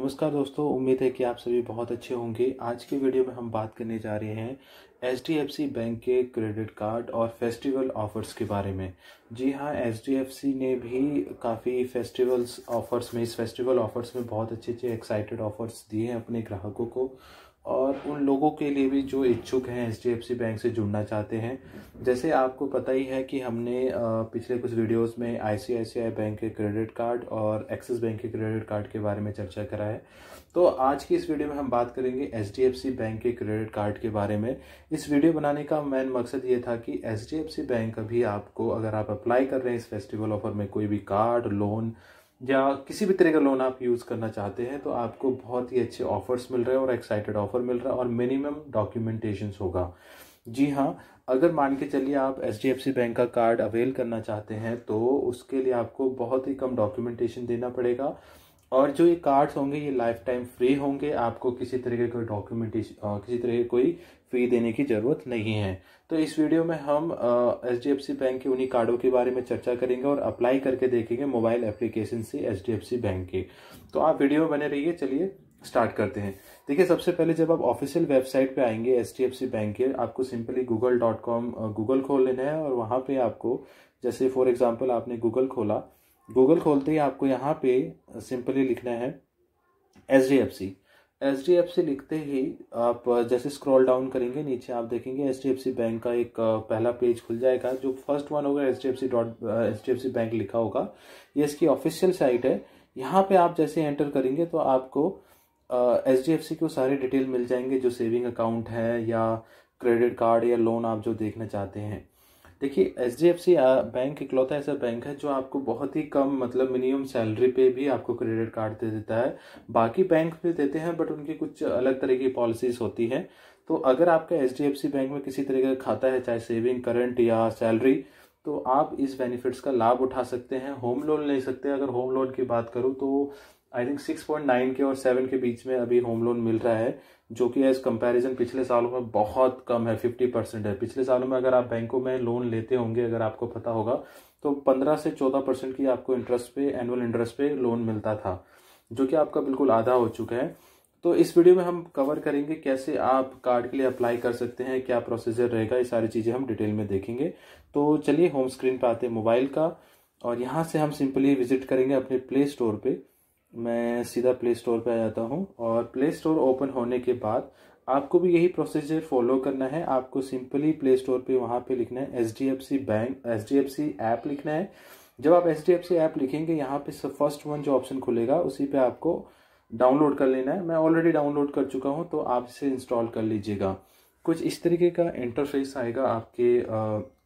नमस्कार दोस्तों उम्मीद है कि आप सभी बहुत अच्छे होंगे आज के वीडियो में हम बात करने जा रहे हैं H D F C bank के क्रेडिट कार्ड और फेस्टिवल ऑफर्स के बारे में जी हाँ एच डी एफ सी ने भी काफ़ी फेस्टिवल्स ऑफर्स में इस फेस्टिवल ऑफर्स में बहुत अच्छे अच्छे एक्साइटेड ऑफर्स दिए हैं अपने ग्राहकों को और उन लोगों के लिए भी जो इच्छुक हैं H D F C bank से जुड़ना चाहते हैं जैसे आपको पता ही है कि हमने पिछले कुछ वीडियोस में I I C C I bank के क्रेडिट कार्ड और एक्सिस बैंक के क्रेडिट कार्ड के बारे में चर्चा करा है तो आज की इस वीडियो में हम बात करेंगे H D F C bank के क्रेडिट कार्ड के बारे में इस वीडियो बनाने का मेन मकसद ये था कि H D F C bank अभी आपको अगर आप अप्लाई कर रहे हैं इस फेस्टिवल ऑफर में कोई भी कार्ड लोन या किसी भी तरह का लोन आप यूज़ करना चाहते हैं तो आपको बहुत ही अच्छे ऑफर्स मिल रहे हैं और एक्साइटेड ऑफर मिल रहा है और मिनिमम डॉक्यूमेंटेशन होगा जी हाँ अगर मान के चलिए आप H D F C bank का कार्ड अवेल करना चाहते हैं तो उसके लिए आपको बहुत ही कम डॉक्यूमेंटेशन देना पड़ेगा और जो ये कार्ड्स होंगे ये लाइफ टाइम फ्री होंगे आपको किसी तरह के कोई डॉक्यूमेंटेशन किसी तरह की कोई फ़ी देने की ज़रूरत नहीं है तो इस वीडियो में हम H D F C bank के उन्हीं कार्डों के बारे में चर्चा करेंगे और अप्लाई करके देखेंगे मोबाइल एप्लीकेशन से H D F C bank के तो आप वीडियो बने रहिए चलिए स्टार्ट करते हैं देखिए सबसे पहले जब आप ऑफिशियल वेबसाइट पे आएंगे H D F C bank के आपको simply Google dot com Google खोल लेना है और वहाँ पे आपको जैसे फॉर एग्जांपल आपने गूगल खोला गूगल खोलते ही आपको यहाँ पे सिंपली लिखना है H D F C H D F C लिखते ही आप जैसे स्क्रॉल डाउन करेंगे नीचे आप देखेंगे H D F C bank का एक पहला पेज खुल जाएगा जो फर्स्ट वन होगा H D F C dot H D F C bank लिखा होगा ये इसकी ऑफिशियल साइट है यहाँ पे आप जैसे एंटर करेंगे तो आपको एच डी एफ सी को सारी डिटेल मिल जाएंगे जो सेविंग अकाउंट है या क्रेडिट कार्ड या लोन आप जो देखना चाहते हैं देखिए H D F C bank इकलौता ऐसा बैंक है जो आपको बहुत ही कम मतलब मिनिमम सैलरी पे भी आपको क्रेडिट कार्ड दे देता है बाकी बैंक भी देते हैं बट उनकी कुछ अलग तरह की पॉलिसीज होती हैं तो अगर आपका H D F C bank में किसी तरह का खाता है चाहे सेविंग करंट या सैलरी तो आप इस बेनिफिट्स का लाभ उठा सकते हैं होम लोन ले सकते हैं अगर होम लोन की बात करूँ तो I think six point nine के और सेवन के बीच में अभी होम लोन मिल रहा है जो कि एज कंपैरिजन पिछले सालों में बहुत कम है फिफ्टी परसेंट है पिछले सालों में अगर आप बैंकों में लोन लेते होंगे अगर आपको पता होगा तो पंद्रह से चौदह परसेंट की आपको इंटरेस्ट पे एनुअल इंटरेस्ट पे लोन मिलता था जो कि आपका बिल्कुल आधा हो चुका है तो इस वीडियो में हम कवर करेंगे कैसे आप कार्ड के लिए अप्लाई कर सकते हैं क्या प्रोसीजर रहेगा ये सारी चीज़ें हम डिटेल में देखेंगे तो चलिए होम स्क्रीन पर आते हैं मोबाइल का और यहाँ से हम सिंपली विजिट करेंगे अपने प्ले स्टोर पर मैं सीधा प्ले स्टोर पर आ जाता हूँ और प्ले स्टोर ओपन होने के बाद आपको भी यही प्रोसीजर फॉलो करना है आपको सिंपली प्ले स्टोर पे वहाँ पे लिखना है H D F C bank H D F C app लिखना है जब आप H D F C app लिखेंगे यहाँ पे सब फर्स्ट वन जो ऑप्शन खुलेगा उसी पे आपको डाउनलोड कर लेना है मैं ऑलरेडी डाउनलोड कर चुका हूँ तो आप इसे इंस्टॉल कर लीजिएगा कुछ इस तरीके का इंटरफेस आएगा आपके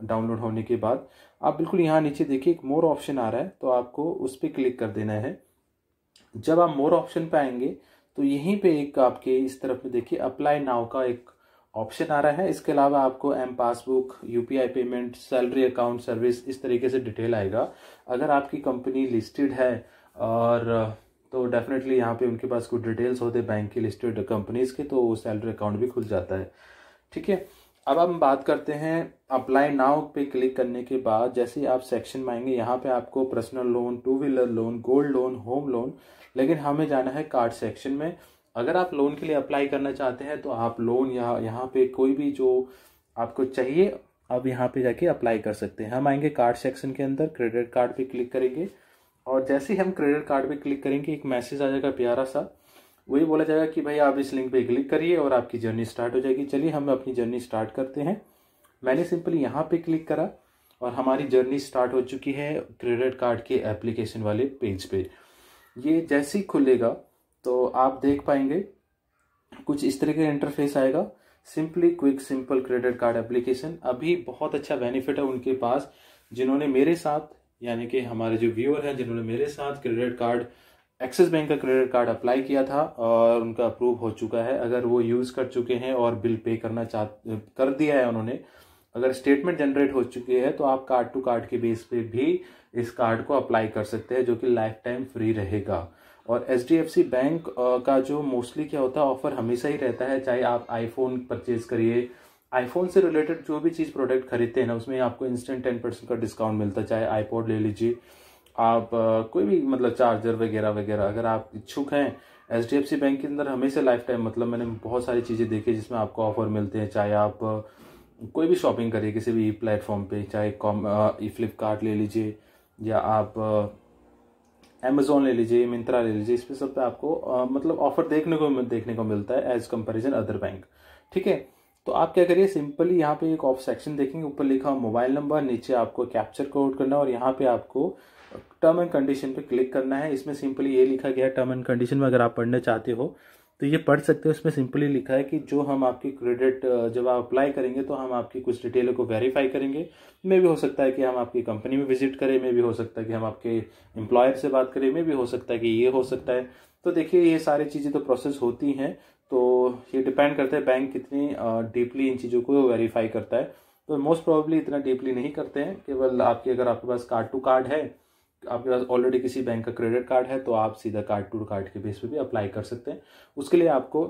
डाउनलोड होने के बाद आप बिल्कुल यहाँ नीचे देखिए एक मोर ऑप्शन आ रहा है तो आपको उस पर क्लिक कर देना है जब आप मोर ऑप्शन पे आएंगे तो यहीं पे एक आपके इस तरफ में देखिए अप्लाई नाउ का एक ऑप्शन आ रहा है इसके अलावा आपको M passbook UPI payment salary account service इस तरीके से डिटेल आएगा अगर आपकी कंपनी लिस्टेड है और तो डेफिनेटली यहाँ पे उनके पास कुछ डिटेल्स होते हैं बैंक की लिस्टेड कंपनीज़ के तो वो सैलरी अकाउंट भी खुल जाता है ठीक है अब हम बात करते हैं अप्लाई नाउ पे क्लिक करने के बाद जैसे आप सेक्शन में आएंगे यहाँ पे आपको personal loan two wheeler loan gold loan home loan लेकिन हमें जाना है कार्ड सेक्शन में अगर आप लोन के लिए अप्लाई करना चाहते हैं तो आप लोन या यहाँ पे कोई भी जो आपको चाहिए आप यहाँ पे जाके अप्लाई कर सकते हैं हम आएंगे कार्ड सेक्शन के अंदर क्रेडिट कार्ड पे क्लिक करेंगे और जैसे ही हम क्रेडिट कार्ड पे क्लिक करेंगे एक मैसेज आ जाएगा प्यारा सा वही बोला जाएगा कि भाई आप इस लिंक पे क्लिक करिए और आपकी जर्नी स्टार्ट हो जाएगी चलिए हम अपनी जर्नी स्टार्ट करते हैं मैंने सिंपली यहाँ पे क्लिक करा और हमारी जर्नी स्टार्ट हो चुकी है क्रेडिट कार्ड के एप्लीकेशन वाले पेज पे ये जैसे ही खुलेगा तो आप देख पाएंगे कुछ इस तरह का इंटरफेस आएगा simply quick simple credit card application अभी बहुत अच्छा बेनिफिट है उनके पास जिन्होंने मेरे साथ यानी कि हमारे जो व्यूअर हैं जिन्होंने मेरे साथ क्रेडिट कार्ड एक्सिस बैंक का क्रेडिट कार्ड अप्लाई किया था और उनका अप्रूव हो चुका है अगर वो यूज़ कर चुके हैं और बिल पे करना चाह कर दिया है उन्होंने अगर स्टेटमेंट जनरेट हो चुकी है तो आप कार्ड टू कार्ड के बेस पे भी इस कार्ड को अप्लाई कर सकते हैं जो कि लाइफ टाइम फ्री रहेगा और H D F C bank का जो मोस्टली क्या होता है ऑफर हमेशा ही रहता है चाहे आप आईफोन परचेज करिए आईफोन से रिलेटेड जो भी चीज़ प्रोडक्ट खरीदते हैं ना उसमें आपको इंस्टेंट टेन परसेंट का डिस्काउंट मिलता है चाहे आईपोड ले लीजिए आप कोई भी मतलब चार्जर वगैरह वगैरह अगर आप इच्छुक हैं H D F C bank के अंदर हमेशा लाइफ टाइम मतलब मैंने बहुत सारी चीज़ें देखी जिसमें आपको ऑफर मिलते हैं चाहे आप कोई भी शॉपिंग करिए किसी भी प्लेटफॉर्म पे चाहे कॉम फ्लिपकार्ट ले लीजिए या आप अमेज़ोन ले लीजिए मिंत्रा ले लीजिए इस पर सब पे आपको आ, मतलब ऑफर देखने को देखने को मिलता है एज कंपेरिजन अदर बैंक ठीक है तो आप क्या करिए सिंपली यहाँ पे एक ऑफ सेक्शन देखेंगे ऊपर लिखा मोबाइल नंबर नीचे आपको कैप्चर कोड करना है और यहाँ पे आपको टर्म एंड कंडीशन पे क्लिक करना है इसमें सिंपली ये लिखा गया है टर्म एंड कंडीशन में अगर आप पढ़ना चाहते हो तो ये पढ़ सकते हैं उसमें सिंपली लिखा है कि जो हम आपकी क्रेडिट जब आप अप्लाई करेंगे तो हम आपकी कुछ डिटेलों को वेरीफाई करेंगे मे भी हो सकता है कि हम आपकी कंपनी में विजिट करें मे भी हो सकता है कि हम आपके एम्प्लॉयर से बात करें मे भी हो सकता है कि ये हो सकता है तो देखिए ये सारी चीज़ें तो प्रोसेस होती हैं तो ये डिपेंड करता है बैंक कितनी डीपली इन चीज़ों को वेरीफाई करता है तो मोस्ट प्रॉब्ली इतना डीपली नहीं करते हैं केवल आपके अगर आपके पास कार्ड टू कार्ड है आपके पास ऑलरेडी किसी बैंक का क्रेडिट कार्ड है तो आप सीधा कार्ड टू कार्ड के बेस पे भी अप्लाई कर सकते हैं उसके लिए आपको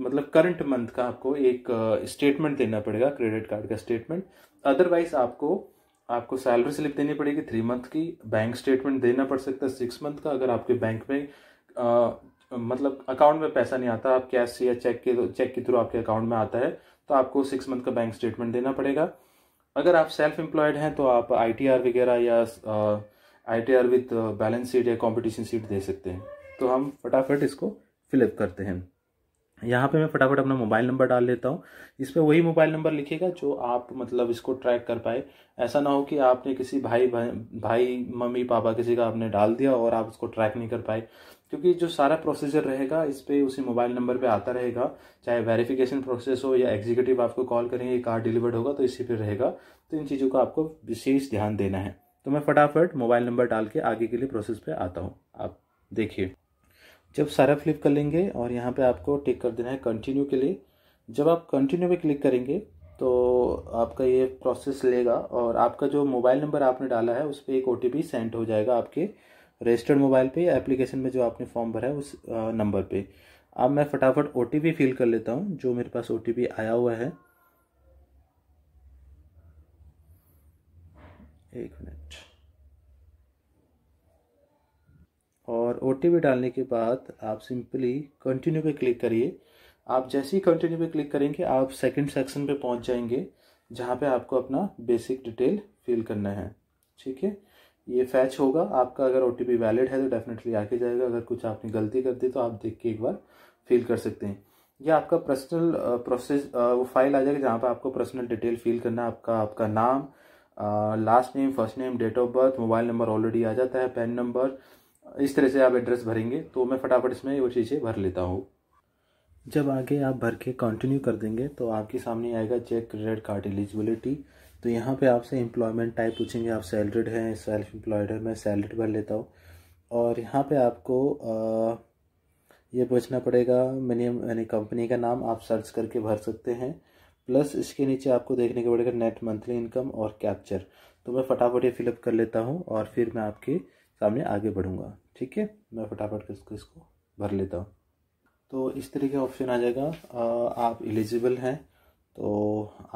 मतलब करंट मंथ का आपको एक स्टेटमेंट uh, देना पड़ेगा क्रेडिट कार्ड का स्टेटमेंट अदरवाइज आपको आपको सैलरी स्लिप देनी पड़ेगी थ्री मंथ की बैंक स्टेटमेंट देना पड़ सकता है सिक्स मंथ का अगर आपके बैंक में uh, मतलब अकाउंट में पैसा नहीं आता आप कैश या चेक के चेक के थ्रू आपके अकाउंट में आता है तो आपको सिक्स मंथ का बैंक स्टेटमेंट देना पड़ेगा अगर आप सेल्फ एम्प्लॉयड हैं तो आप आई वगैरह या आ, uh, I T R with balance sheet या कॉम्पिटिशन सीट दे सकते हैं तो हम फटाफट इसको फिलअप करते हैं यहाँ पे मैं फटाफट अपना मोबाइल नंबर डाल लेता हूँ इस पर वही मोबाइल नंबर लिखेगा जो आप मतलब इसको ट्रैक कर पाए ऐसा ना हो कि आपने किसी भाई भाई, भाई मम्मी पापा किसी का आपने डाल दिया और आप उसको ट्रैक नहीं कर पाए क्योंकि जो सारा प्रोसीजर रहेगा इस पर उसी मोबाइल नंबर पे आता रहेगा चाहे वेरिफिकेशन प्रोसेस हो या एग्जीक्यूटिव आपको कॉल करेंगे कार्ड डिलीवर्ड होगा तो इसी पर रहेगा तो इन चीज़ों का आपको विशेष ध्यान देना है तो मैं फटाफट मोबाइल नंबर डाल के आगे के लिए प्रोसेस पे आता हूँ आप देखिए जब सारा फ्लिप कर लेंगे और यहाँ पे आपको टिक कर देना है कंटिन्यू के लिए जब आप कंटिन्यू पे क्लिक करेंगे तो आपका ये प्रोसेस लेगा और आपका जो मोबाइल नंबर आपने डाला है उस पर एक ओ सेंड हो जाएगा आपके रजिस्टर्ड मोबाइल पे या एप्लीकेशन में जो आपने फॉर्म भरा है उस नंबर पे अब मैं फटाफट ओ फिल कर लेता हूँ जो मेरे पास ओ आया हुआ है एक मिनट और ओ डालने के बाद आप सिंपली कंटिन्यू पे क्लिक करिए आप जैसे ही कंटिन्यू पे क्लिक करेंगे आप सेकंड सेक्शन पे पहुंच जाएंगे जहां पे आपको अपना बेसिक डिटेल फिल करना है ठीक है ये फैच होगा आपका अगर ओ वैलिड है तो डेफिनेटली आके जाएगा अगर कुछ आपने गलती कर दी तो आप देख के एक बार फिल कर सकते हैं या आपका पर्सनल प्रोसेस uh, uh, वो फाइल आ जाएगा जहाँ पर आपको पर्सनल डिटेल फिल करना आपका आपका नाम last name first name date of birth mobile number already आ जाता है पैन नंबर इस तरह से आप एड्रेस भरेंगे तो मैं फटाफट इसमें वो चीज़ें भर लेता हूँ जब आगे आप भर के कंटिन्यू कर देंगे तो आपके सामने आएगा चेक क्रेडिट कार्ड एलिजिबिलिटी तो यहाँ पे आपसे एम्प्लॉयमेंट टाइप पूछेंगे आप सैलरीड हैं सेल्फ एम्प्लॉयड है मैं सैलरीड भर लेता हूँ और यहाँ पे आपको आ, ये पूछना पड़ेगा मिनिमम यानी कंपनी का नाम आप सर्च करके भर सकते हैं प्लस इसके नीचे आपको देखने को पड़ेगा नेट मंथली इनकम और कैप्चर तो मैं फटाफट ये फिलअप कर लेता हूँ और फिर मैं आपके सामने आगे बढ़ूँगा ठीक है मैं फटाफट इसको इसको भर लेता हूँ तो इस तरह का ऑप्शन आ जाएगा आप एलिजिबल हैं तो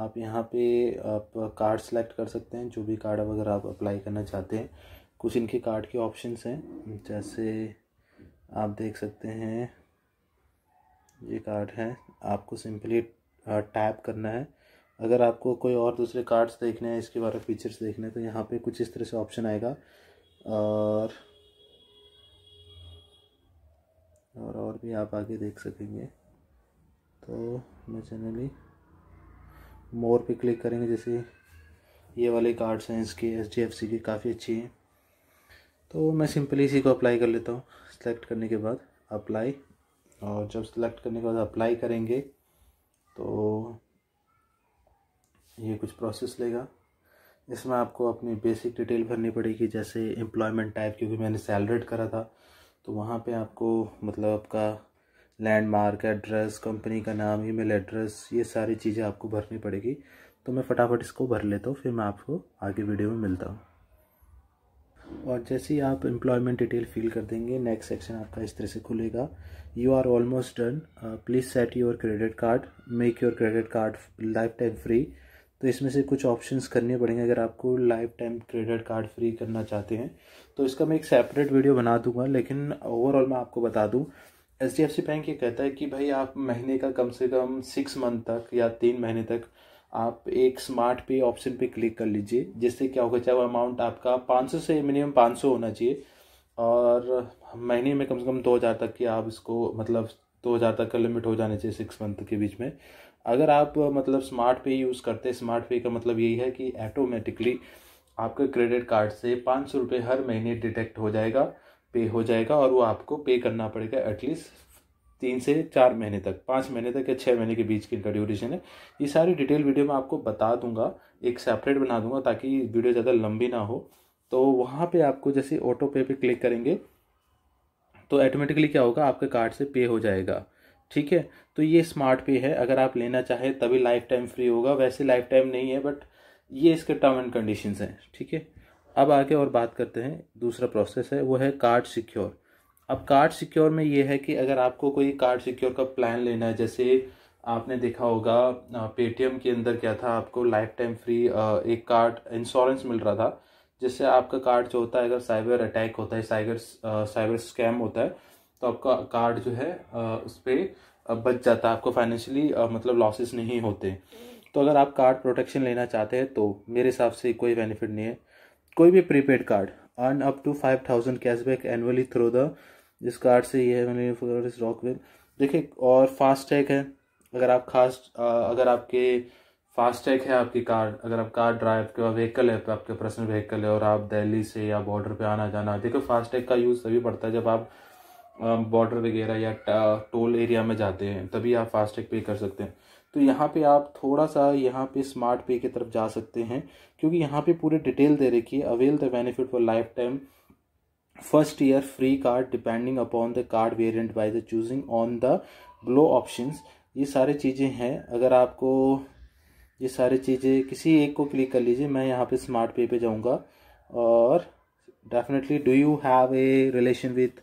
आप यहाँ पे आप कार्ड सेलेक्ट कर सकते हैं जो भी कार्ड अगर आप अप्लाई करना चाहते हैं कुछ इनके कार्ड के ऑप्शन हैं जैसे आप देख सकते हैं ये कार्ड है आपको सिंपली टैप करना है अगर आपको कोई और दूसरे कार्ड्स देखने हैं इसके बारे में फीचर्स देखने हैं तो यहाँ पे कुछ इस तरह से ऑप्शन आएगा और और और भी आप आगे देख सकेंगे तो मैं जनरली मोर पे क्लिक करेंगे जैसे ये वाले कार्ड्स हैं इसके एच डी एफ सी के काफ़ी अच्छी हैं तो मैं सिंपली इसी को अप्लाई कर लेता हूँ सेलेक्ट करने के बाद अप्लाई और जब सेलेक्ट करने के बाद अप्लाई करेंगे तो ये कुछ प्रोसेस लेगा इसमें आपको अपनी बेसिक डिटेल भरनी पड़ेगी जैसे एम्प्लॉयमेंट टाइप क्योंकि मैंने सैलरेट करा था तो वहाँ पे आपको मतलब आपका लैंडमार्क एड्रेस कंपनी का नाम ईमेल एड्रेस ये सारी चीज़ें आपको भरनी पड़ेगी तो मैं फटाफट इसको भर लेता हूँ फिर मैं आपको आगे वीडियो में मिलता हूँ और जैसे ही आप एम्प्लॉयमेंट डिटेल फिल कर देंगे नेक्स्ट सेक्शन आपका इस तरह से खुलेगा you are almost done please set your credit card make your credit card life time free तो इसमें से कुछ ऑप्शंस करने पड़ेंगे अगर आपको लाइफ टाइम क्रेडिट कार्ड फ्री करना चाहते हैं तो इसका मैं एक सेपरेट वीडियो बना दूंगा लेकिन ओवरऑल मैं आपको बता दूं H D F C bank ये कहता है कि भाई आप महीने का कम से कम सिक्स मंथ तक या तीन महीने तक आप एक स्मार्ट पे ऑप्शन पे क्लिक कर लीजिए जिससे क्या होगा चाहे वो अमाउंट आपका 500 से मिनिमम 500 होना चाहिए और महीने में कम से कम 2000 तक की आप इसको मतलब 2000 तक का लिमिट हो जाना चाहिए सिक्स मंथ के बीच में अगर आप मतलब स्मार्ट पे यूज़ करते हैं स्मार्ट पे का मतलब यही है कि ऐटोमेटिकली आपके क्रेडिट कार्ड से पाँच सौ रुपये हर महीने डिटेक्ट हो जाएगा पे हो जाएगा और वो आपको पे करना पड़ेगा एटलीस्ट तीन से चार महीने तक पाँच महीने तक या छः महीने के बीच की इनका ड्यूरेशन है ये सारी डिटेल वीडियो मैं आपको बता दूंगा एक सेपरेट बना दूंगा ताकि वीडियो ज़्यादा लंबी ना हो तो वहाँ पे आपको जैसे ऑटो पे पे क्लिक करेंगे तो ऑटोमेटिकली क्या होगा आपके कार्ड से पे हो जाएगा ठीक है तो ये स्मार्ट पे है अगर आप लेना चाहें तभी लाइफ टाइम फ्री होगा वैसे लाइफ टाइम नहीं है बट ये इसके टर्म एंड कंडीशन हैं ठीक है अब आगे और बात करते हैं दूसरा प्रोसेस है वो है कार्ड सिक्योर अब कार्ड सिक्योर में ये है कि अगर आपको कोई कार्ड सिक्योर का प्लान लेना है जैसे आपने देखा होगा पेटीएम के अंदर क्या था आपको लाइफ टाइम फ्री एक कार्ड इंश्योरेंस मिल रहा था जिससे आपका कार्ड जो होता है अगर साइबर अटैक होता है साइबर साइबर स्कैम होता है तो आपका कार्ड जो है उस पर बच जाता है आपको फाइनेंशियली मतलब लॉसेस नहीं होते तो अगर आप कार्ड प्रोटेक्शन लेना चाहते हैं तो मेरे हिसाब से कोई बेनिफिट नहीं है कोई भी prepaid card earn up to five thousand cashback annually through the जिस कार्ड से ये है रॉकवेल देखिए और फास्टैग है अगर आप खास अगर आपके फास्ट टैग है आपकी कार अगर आप कार ड्राइव के पास व्हीकल है तो आपके पर्सनल व्हीकल है और आप दिल्ली से या बॉर्डर पे आना जाना देखो फास्ट टैग का यूज़ तभी पड़ता है जब आप बॉर्डर वगैरह या टोल एरिया में जाते हैं तभी आप फास्ट टैग पे कर सकते हैं तो यहाँ पे आप थोड़ा सा यहाँ पे स्मार्ट पे की तरफ जा सकते हैं क्योंकि यहाँ पे पूरे डिटेल दे रखी है avail the benefit for life time first year free card depending upon the card variant by the choosing on the below options ये सारी चीज़ें हैं अगर आपको ये सारी चीज़ें किसी एक को क्लिक कर लीजिए मैं यहाँ पे स्मार्ट पे पे जाऊँगा और definitely do you have a relation with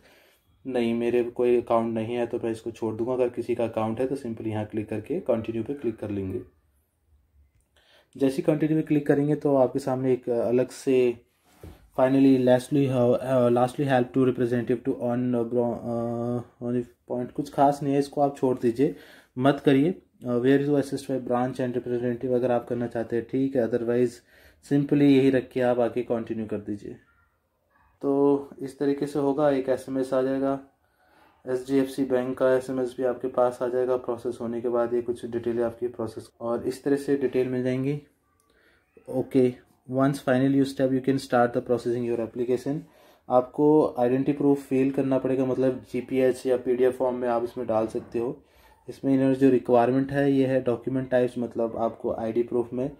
नहीं मेरे कोई अकाउंट नहीं है तो मैं इसको छोड़ दूंगा अगर किसी का अकाउंट है तो सिंपल यहाँ क्लिक करके कंटिन्यू पे क्लिक कर लेंगे जैसे कंटिन्यू पे क्लिक करेंगे तो आपके सामने एक अलग से finally lastly lastly lastly help to representative to earn uh, कुछ खास नहीं है इसको आप छोड़ दीजिए मत करिए where is assist by branch and representative अगर आप करना चाहते हैं ठीक है अदरवाइज सिंपली यही रख के आप आगे कंटिन्यू कर दीजिए तो इस तरीके से होगा एक एसएमएस आ जाएगा H D F C bank का एस एम एस भी आपके पास आ जाएगा प्रोसेस होने के बाद ये कुछ डिटेल आपकी प्रोसेस और इस तरह से डिटेल मिल जाएंगी okay once final you step you can start the processing your application आपको आइडेंटिटी प्रूफ फ़ेल करना पड़ेगा मतलब जीपीएस या पीडीएफ फॉर्म में आप इसमें डाल सकते हो इसमें इन्होंने जो रिक्वायरमेंट है ये है डॉक्यूमेंट टाइप्स मतलब आपको आईडी प्रूफ में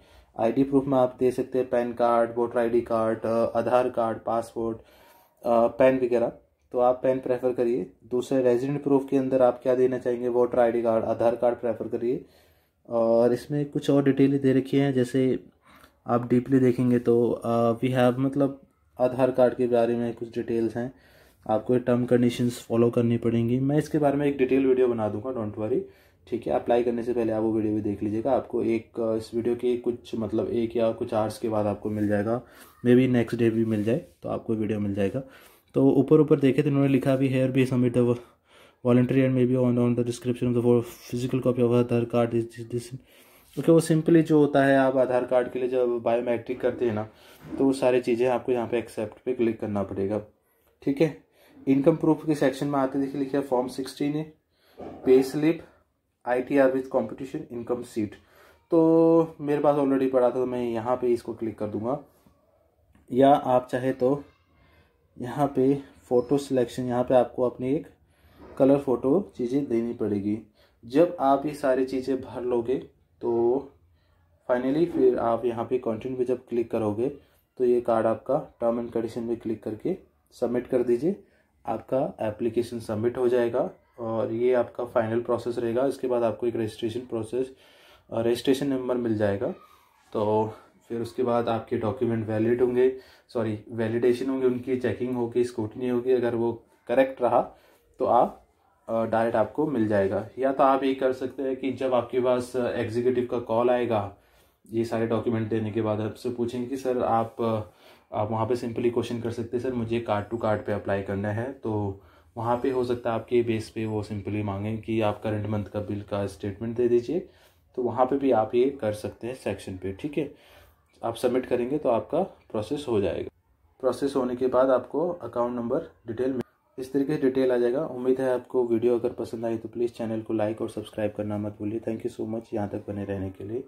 आईडी प्रूफ में आप दे सकते हैं PAN card voter ID card Aadhaar card passport PAN वगैरह तो आप पैन प्रेफर करिए दूसरे रेजिडेंट प्रूफ के अंदर आप क्या देना चाहेंगे voter ID card Aadhaar card prefer करिए और इसमें कुछ और डिटेल दे रखी हैं जैसे आप डीपली देखेंगे तो वी uh, हैव मतलब आधार कार्ड के बारे में कुछ डिटेल्स हैं आपको टर्म कंडीशंस फॉलो करनी पड़ेंगी मैं इसके बारे में एक डिटेल वीडियो बना दूंगा डोंट वरी ठीक है अप्लाई करने से पहले आप वो वीडियो भी देख लीजिएगा आपको एक uh, इस वीडियो के कुछ मतलब एक या कुछ आवर्स के बाद आपको मिल जाएगा मे बी नेक्स्ट डे भी मिल जाए तो आपको वीडियो मिल जाएगा तो ऊपर ऊपर देखे तो इन्होंने लिखा भी here be submit voluntary and may be on on the description of the physical copy of Aadhaar card is this क्योंकि वो सिंपली जो होता है आप आधार कार्ड के लिए जब बायोमेट्रिक करते हैं ना तो वो सारी चीज़ें आपको यहाँ पे एक्सेप्ट पे क्लिक करना पड़ेगा ठीक है इनकम प्रूफ के सेक्शन में आते देखिए लिखा फॉर्म सिक्सटीन है pay slip I T R with competition income sheet तो मेरे पास ऑलरेडी पड़ा था तो मैं यहाँ पे इसको क्लिक कर दूँगा या आप चाहे तो यहाँ पे फ़ोटो सिलेक्शन यहाँ पे आपको अपनी एक कलर फ़ोटो चीज़ें देनी पड़ेगी जब आप ये सारी चीज़ें भर लोगे तो फाइनली फिर आप यहाँ पे कंटेंट पे जब क्लिक करोगे तो ये कार्ड आपका टर्म एंड कंडीशन पे क्लिक करके सबमिट कर दीजिए आपका एप्लीकेशन सबमिट हो जाएगा और ये आपका फाइनल प्रोसेस रहेगा इसके बाद आपको एक रजिस्ट्रेशन प्रोसेस रजिस्ट्रेशन नंबर मिल जाएगा तो फिर उसके बाद आपके डॉक्यूमेंट वैलिड होंगे सॉरी वैलिडेशन होंगे उनकी चेकिंग होगी स्कूटनी होगी अगर वो करेक्ट रहा तो आप डायरेक्ट आपको मिल जाएगा या तो आप ये कर सकते हैं कि जब आपके पास एग्जीक्यूटिव का कॉल आएगा ये सारे डॉक्यूमेंट देने के बाद आपसे पूछेंगे कि सर आप आप वहाँ पे सिंपली क्वेश्चन कर सकते हैं सर मुझे कार्ड टू कार्ड पे अप्लाई करना है तो वहाँ पे हो सकता है आपके बेस पे वो सिंपली मांगें कि आप करंट मंथ का बिल का स्टेटमेंट दे दीजिए तो वहाँ पे भी आप ये कर सकते हैं सेक्शन पे ठीक है आप सबमिट करेंगे तो आपका प्रोसेस हो जाएगा प्रोसेस होने के बाद आपको अकाउंट नंबर डिटेल इस तरीके से डिटेल आ जाएगा उम्मीद है आपको वीडियो अगर पसंद आई तो प्लीज़ चैनल को लाइक और सब्सक्राइब करना मत भूलिए थैंक यू सो मच यहाँ तक बने रहने के लिए